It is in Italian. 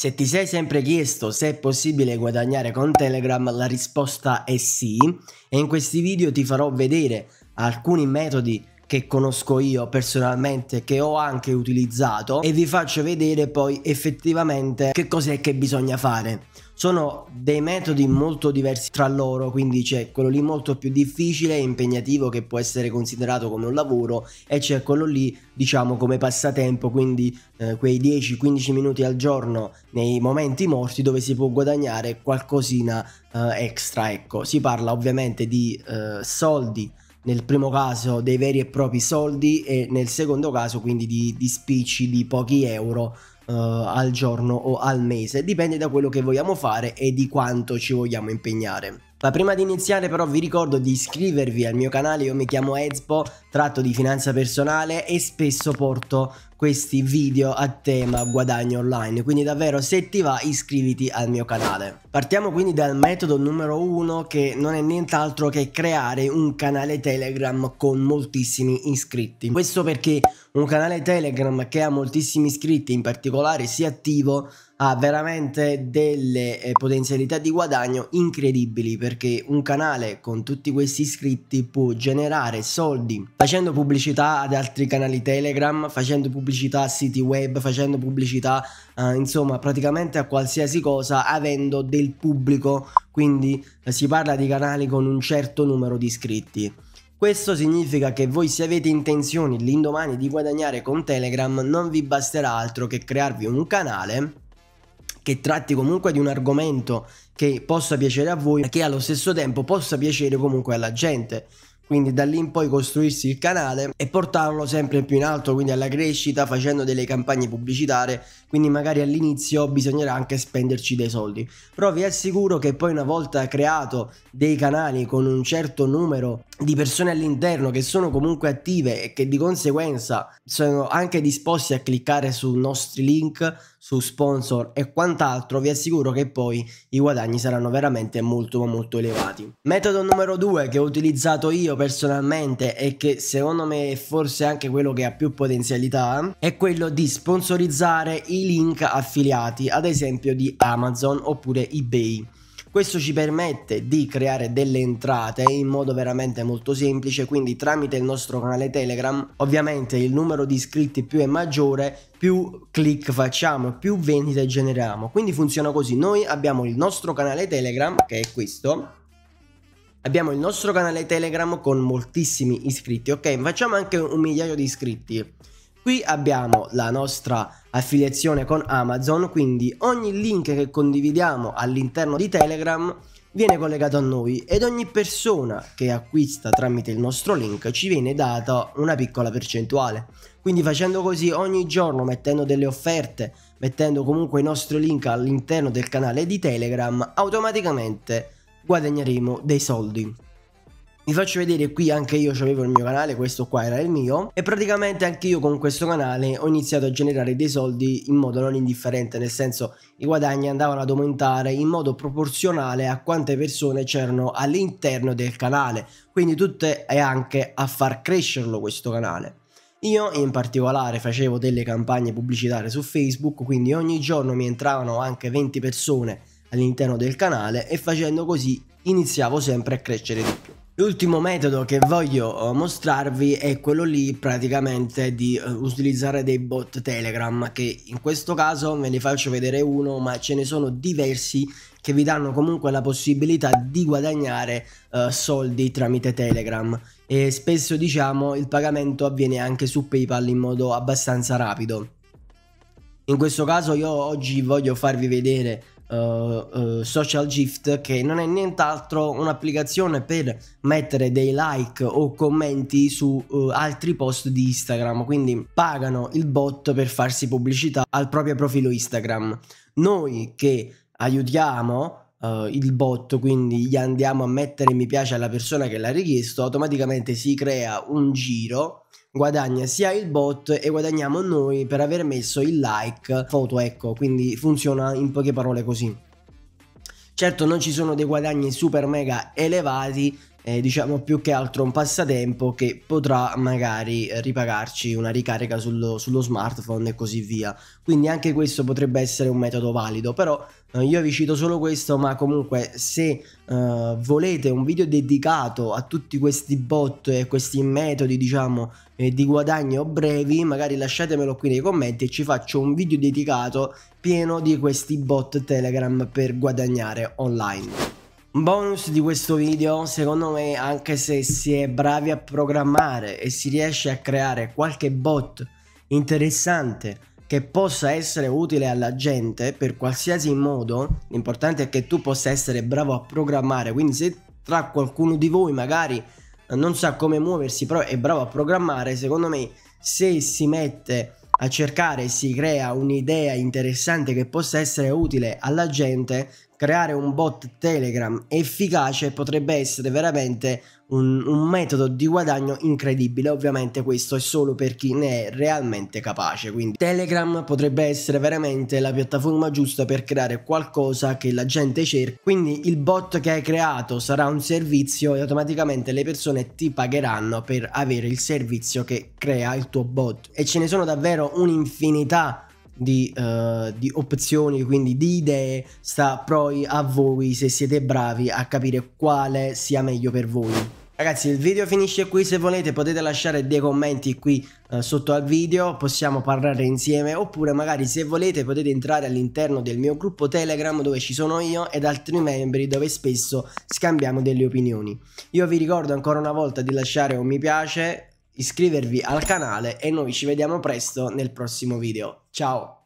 Se ti sei sempre chiesto se è possibile guadagnare con Telegram, la risposta è sì e in questi video ti farò vedere alcuni metodi che conosco io personalmente che ho anche utilizzato e vi faccio vedere poi effettivamente che cos'è che bisogna fare sono dei metodi molto diversi tra loro, quindi c'è quello lì molto più difficile e impegnativo che può essere considerato come un lavoro e c'è quello lì diciamo come passatempo, quindi eh, quei 10-15 minuti al giorno nei momenti morti dove si può guadagnare qualcosina eh, extra, ecco. Si parla ovviamente di eh, soldi nel primo caso dei veri e propri soldi e nel secondo caso quindi di, di spicci di pochi euro uh, al giorno o al mese, dipende da quello che vogliamo fare e di quanto ci vogliamo impegnare. Ma prima di iniziare però vi ricordo di iscrivervi al mio canale, io mi chiamo Ezbo, tratto di finanza personale e spesso porto questi video a tema guadagno online quindi davvero se ti va iscriviti al mio canale partiamo quindi dal metodo numero uno che non è nient'altro che creare un canale telegram con moltissimi iscritti questo perché un canale telegram che ha moltissimi iscritti in particolare sia attivo ha veramente delle eh, potenzialità di guadagno incredibili perché un canale con tutti questi iscritti può generare soldi facilmente facendo pubblicità ad altri canali Telegram, facendo pubblicità a siti web, facendo pubblicità eh, insomma praticamente a qualsiasi cosa avendo del pubblico, quindi eh, si parla di canali con un certo numero di iscritti. Questo significa che voi se avete intenzioni l'indomani di guadagnare con Telegram non vi basterà altro che crearvi un canale che tratti comunque di un argomento che possa piacere a voi e che allo stesso tempo possa piacere comunque alla gente quindi da lì in poi costruirsi il canale e portarlo sempre più in alto, quindi alla crescita facendo delle campagne pubblicitarie, quindi magari all'inizio bisognerà anche spenderci dei soldi. Però vi assicuro che poi una volta creato dei canali con un certo numero di persone all'interno che sono comunque attive e che di conseguenza sono anche disposti a cliccare sui nostri link, su sponsor e quant'altro, vi assicuro che poi i guadagni saranno veramente molto molto elevati. Metodo numero 2 che ho utilizzato io personalmente e che secondo me è forse anche quello che ha più potenzialità è quello di sponsorizzare i link affiliati, ad esempio di Amazon oppure eBay. Questo ci permette di creare delle entrate in modo veramente molto semplice, quindi tramite il nostro canale Telegram, ovviamente il numero di iscritti più è maggiore, più click facciamo, più vendite generiamo. Quindi funziona così, noi abbiamo il nostro canale Telegram, che è questo, Abbiamo il nostro canale Telegram con moltissimi iscritti, ok? Facciamo anche un migliaio di iscritti. Qui abbiamo la nostra affiliazione con Amazon, quindi ogni link che condividiamo all'interno di Telegram viene collegato a noi ed ogni persona che acquista tramite il nostro link ci viene data una piccola percentuale. Quindi facendo così ogni giorno, mettendo delle offerte, mettendo comunque i nostri link all'interno del canale di Telegram, automaticamente guadagneremo dei soldi vi faccio vedere qui anche io avevo il mio canale, questo qua era il mio e praticamente anche io con questo canale ho iniziato a generare dei soldi in modo non indifferente, nel senso i guadagni andavano ad aumentare in modo proporzionale a quante persone c'erano all'interno del canale, quindi tutte e anche a far crescerlo questo canale. Io in particolare facevo delle campagne pubblicitarie su Facebook, quindi ogni giorno mi entravano anche 20 persone all'interno del canale e facendo così iniziavo sempre a crescere di più. L'ultimo metodo che voglio eh, mostrarvi è quello lì praticamente di eh, utilizzare dei bot Telegram che in questo caso ve ne faccio vedere uno ma ce ne sono diversi che vi danno comunque la possibilità di guadagnare uh, soldi tramite Telegram e spesso diciamo il pagamento avviene anche su PayPal in modo abbastanza rapido. In questo caso io oggi voglio farvi vedere eh, eh, Social Gift che non è nient'altro un'applicazione per mettere dei like o commenti su uh, altri post di Instagram, quindi pagano il bot per farsi pubblicità al proprio profilo Instagram. Noi che aiutiamo Uh, il bot, quindi gli andiamo a mettere mi piace alla persona che l'ha richiesto, automaticamente si crea un giro guadagna sia il bot e guadagniamo noi per aver messo il like foto ecco quindi funziona in poche parole così certo non ci sono dei guadagni super mega elevati eh, diciamo più che altro un passatempo che potrà magari eh, ripagarci una ricarica sullo, sullo, smartphone e così via. Quindi anche questo potrebbe essere un metodo valido, però eh, io vi cito solo questo, ma comunque se eh, volete un video dedicato a tutti questi bot e questi metodi diciamo eh, di guadagno brevi, magari lasciatemelo qui nei commenti e ci faccio un video dedicato pieno di questi bot Telegram per guadagnare online. Bonus di questo video, secondo me anche se si è bravi a programmare e si riesce a creare qualche bot interessante che possa essere utile alla gente per qualsiasi modo, l'importante è che tu possa essere bravo a programmare, quindi se tra qualcuno di voi magari eh, non sa come muoversi però è bravo a programmare, secondo me se si mette a cercare si crea un'idea interessante che possa essere utile alla gente, creare un bot Telegram efficace potrebbe essere veramente un, un, metodo di guadagno incredibile. Ovviamente questo è solo per chi ne è realmente capace. Quindi Telegram potrebbe essere veramente la piattaforma giusta per creare qualcosa che la gente cerca. Quindi il bot che hai creato sarà un servizio e automaticamente le persone ti pagheranno per avere il servizio che crea il tuo bot. E ce ne sono davvero un'infinità di, uh, di, opzioni, quindi di idee, sta poi a voi se siete bravi a capire quale sia meglio per voi. Ragazzi il video finisce qui, se volete potete lasciare dei commenti qui uh, sotto al video, possiamo parlare insieme oppure magari se volete potete entrare all'interno del mio gruppo Telegram dove ci sono io ed altri membri dove spesso scambiamo delle opinioni. Io vi ricordo ancora una volta di lasciare un mi piace, iscrivervi al canale e noi ci vediamo presto nel prossimo video. Ciao!